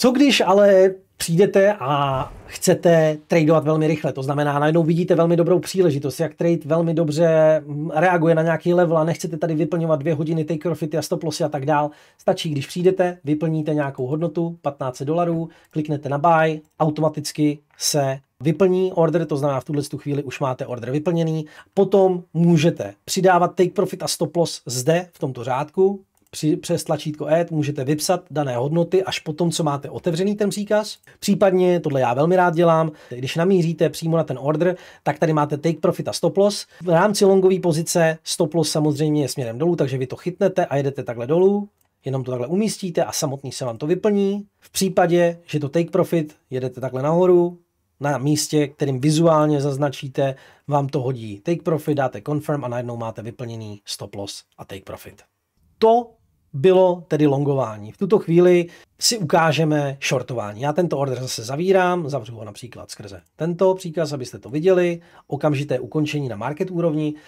Co když ale přijdete a chcete tradovat velmi rychle. To znamená, najednou vidíte velmi dobrou příležitost, jak trade velmi dobře hm, reaguje na nějaký level a nechcete tady vyplňovat dvě hodiny take profity a stop lossy a tak dál. Stačí, když přijdete, vyplníte nějakou hodnotu, 15 dolarů, kliknete na buy, automaticky se vyplní order, to znamená v tuhle tu chvíli už máte order vyplněný. Potom můžete přidávat take profit a stop loss zde v tomto řádku, při, přes tlačítko Add e můžete vypsat dané hodnoty až po tom, co máte otevřený ten příkaz. Případně, tohle já velmi rád dělám, když namíříte přímo na ten order, tak tady máte take profit a stop loss. V rámci longové pozice stop loss samozřejmě je směrem dolů, takže vy to chytnete a jedete takhle dolů. Jenom to takhle umístíte a samotný se vám to vyplní. V případě, že to take profit, jedete takhle nahoru, na místě, kterým vizuálně zaznačíte, vám to hodí take profit, dáte confirm a najednou máte vyplněný stop loss a take profit. To bylo tedy longování. V tuto chvíli si ukážeme shortování. Já tento order zase zavírám, zavřu ho například skrze tento příkaz, abyste to viděli, okamžité ukončení na market úrovni